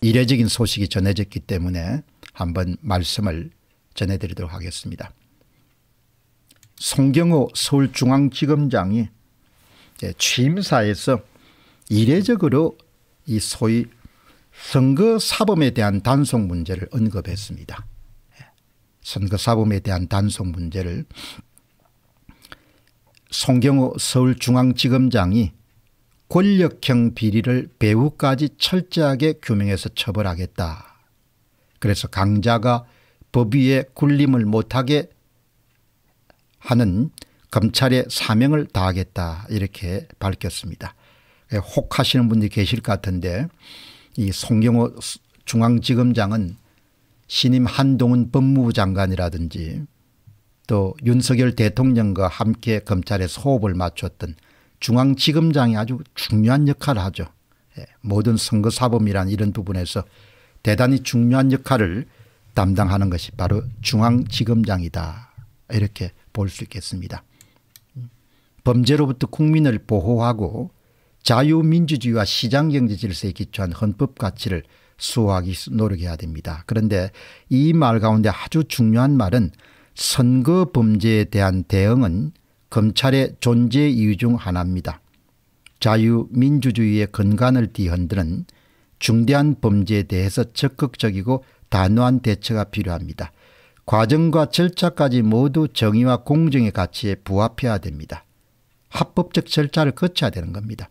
이례적인 소식이 전해졌기 때문에 한번 말씀을 전해드리도록 하겠습니다. 송경호 서울중앙지검장이 취임사에서 이례적으로 이 소위 선거사범에 대한 단속 문제를 언급했습니다. 예. 선거사범에 대한 단속 문제를 송경호 서울중앙지검장이 권력형 비리를 배후까지 철저하게 규명해서 처벌하겠다. 그래서 강자가 법 위에 굴림을 못하게 하는 검찰의 사명을 다하겠다 이렇게 밝혔습니다. 예, 혹하시는 분들이 계실 것 같은데 이 송경호 중앙지검장은 신임 한동훈 법무부 장관이라든지 또 윤석열 대통령과 함께 검찰에 소업을 맞췄던 중앙지검장이 아주 중요한 역할을 하죠. 예, 모든 선거사범이란 이런 부분에서 대단히 중요한 역할을 담당하는 것이 바로 중앙지검장이다. 이렇게 볼 수 있겠습니다. 범죄로부터 국민을 보호하고 자유민주주의와 시장경제 질서에 기초한 헌법 가치를 수호하기 노력해야 됩니다. 그런데 이 말 가운데 아주 중요한 말은 선거 범죄에 대한 대응은 검찰의 존재 이유 중 하나입니다. 자유민주주의의 근간을 뒤흔드는 중대한 범죄에 대해서 적극적이고 단호한 대처가 필요합니다. 과정과 절차까지 모두 정의와 공정의 가치에 부합해야 됩니다. 합법적 절차를 거쳐야 되는 겁니다.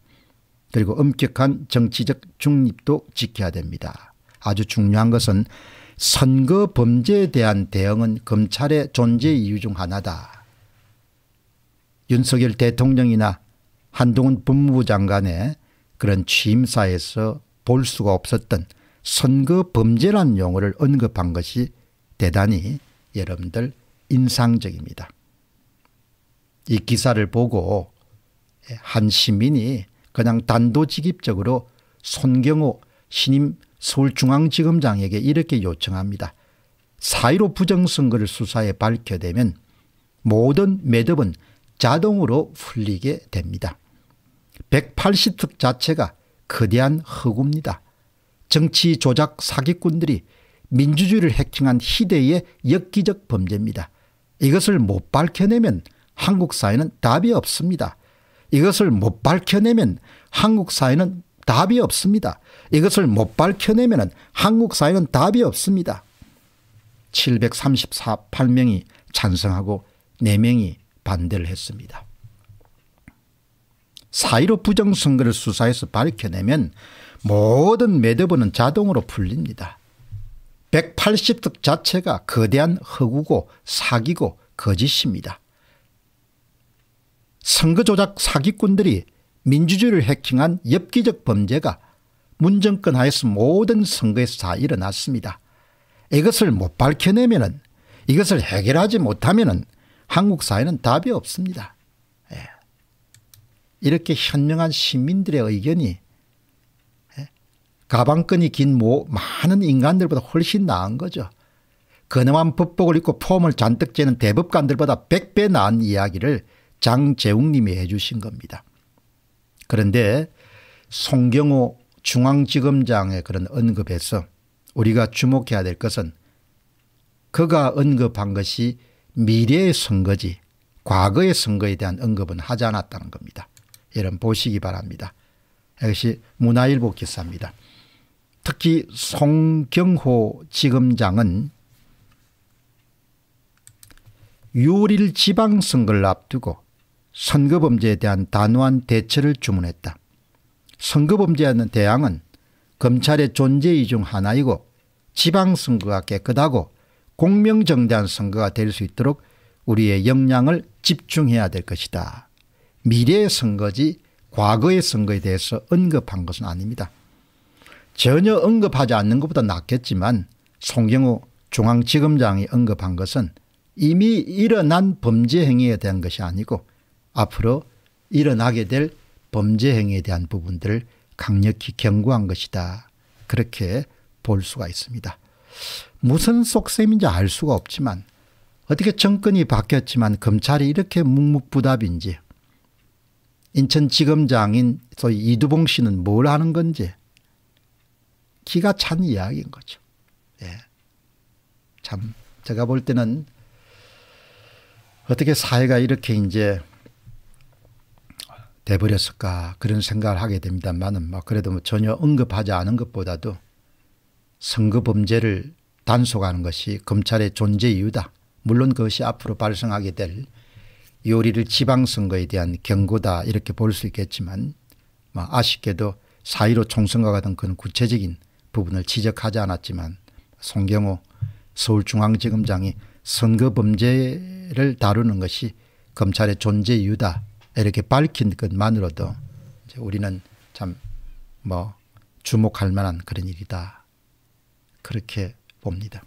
그리고 엄격한 정치적 중립도 지켜야 됩니다. 아주 중요한 것은 선거 범죄에 대한 대응은 검찰의 존재 이유 중 하나다. 윤석열 대통령이나 한동훈 법무부 장관의 그런 취임사에서 볼 수가 없었던 선거 범죄란 용어를 언급한 것이 대단히 여러분들 인상적입니다. 이 기사를 보고 한 시민이 그냥 단도직입적으로 손경호 신임 서울중앙지검장에게 이렇게 요청합니다. 사1로 부정선거를 수사해 밝혀되면 모든 매듭은 자동으로 풀리게 됩니다. 180특 자체가 거대한 허구입니다. 정치 조작 사기꾼들이 민주주의를 해킹한 희대의 역기적 범죄입니다. 이것을 못 밝혀내면 한국 사회는 답이 없습니다. 이것을 못 밝혀내면 한국 사회는 답이 없습니다. 이것을 못 밝혀내면 한국 사회는 답이 없습니다. 734, 8명이 찬성하고 4명이 반대를 했습니다. 사이로 부정선거를 수사해서 밝혀내면 모든 매듭은 자동으로 풀립니다. 180석 자체가 거대한 허구고 사기고 거짓입니다. 선거조작 사기꾼들이 민주주의를 해킹한 엽기적 범죄가 문정권 하에서 모든 선거에서 다 일어났습니다. 이것을 못 밝혀내면 이것을 해결하지 못하면 한국 사회는 답이 없습니다. 예. 이렇게 현명한 시민들의 의견이 예. 가방끈이 긴 모, 많은 인간들보다 훨씬 나은 거죠. 근엄한 법복을 입고 폼을 잔뜩 재는 대법관들보다 1배 나은 이야기를 장재웅님이 해주신 겁니다. 그런데 송경호 중앙지검장의 그런 언급에서 우리가 주목해야 될 것은 그가 언급한 것이 미래의 선거지 과거의 선거에 대한 언급은 하지 않았다는 겁니다. 여러분 보시기 바랍니다. 이것이 문화일보 기사입니다. 특히 송경호 지검장은 6일 지방선거를 앞두고 선거범죄에 대한 단호한 대처를 주문했다. 선거범죄하는 대항은 검찰의 존재 이중 하나이고 지방선거가 깨끗하고 공명정대한 선거가 될 수 있도록 우리의 역량을 집중해야 될 것이다. 미래의 선거지 과거의 선거에 대해서 언급한 것은 아닙니다. 전혀 언급하지 않는 것보다 낫겠지만 송경호 중앙지검장이 언급한 것은 이미 일어난 범죄 행위에 대한 것이 아니고 앞으로 일어나게 될 범죄 행위에 대한 부분들을 강력히 경고한 것이다. 그렇게 볼 수가 있습니다. 무슨 속셈인지 알 수가 없지만 어떻게 정권이 바뀌었지만 검찰이 이렇게 묵묵부답인지 인천지검장인 소위 이두봉 씨는 뭘 하는 건지 기가 찬 이야기인 거죠. 예. 참 제가 볼 때는 어떻게 사회가 이렇게 이제 돼버렸을까 그런 생각을 하게 됩니다만은 뭐 그래도 뭐 전혀 언급하지 않은 것보다도 선거 범죄를 단속하는 것이 검찰의 존재 이유다. 물론 그것이 앞으로 발생하게 될 요리를 지방선거에 대한 경고다 이렇게 볼 수 있겠지만 뭐 아쉽게도 4.15 총선과 같은 그런 구체적인 부분을 지적하지 않았지만 송경호 서울중앙지검장이 선거 범죄를 다루는 것이 검찰의 존재 이유다 이렇게 밝힌 것만으로도 우리는 참 뭐 주목할 만한 그런 일이다 그렇게 봅니다.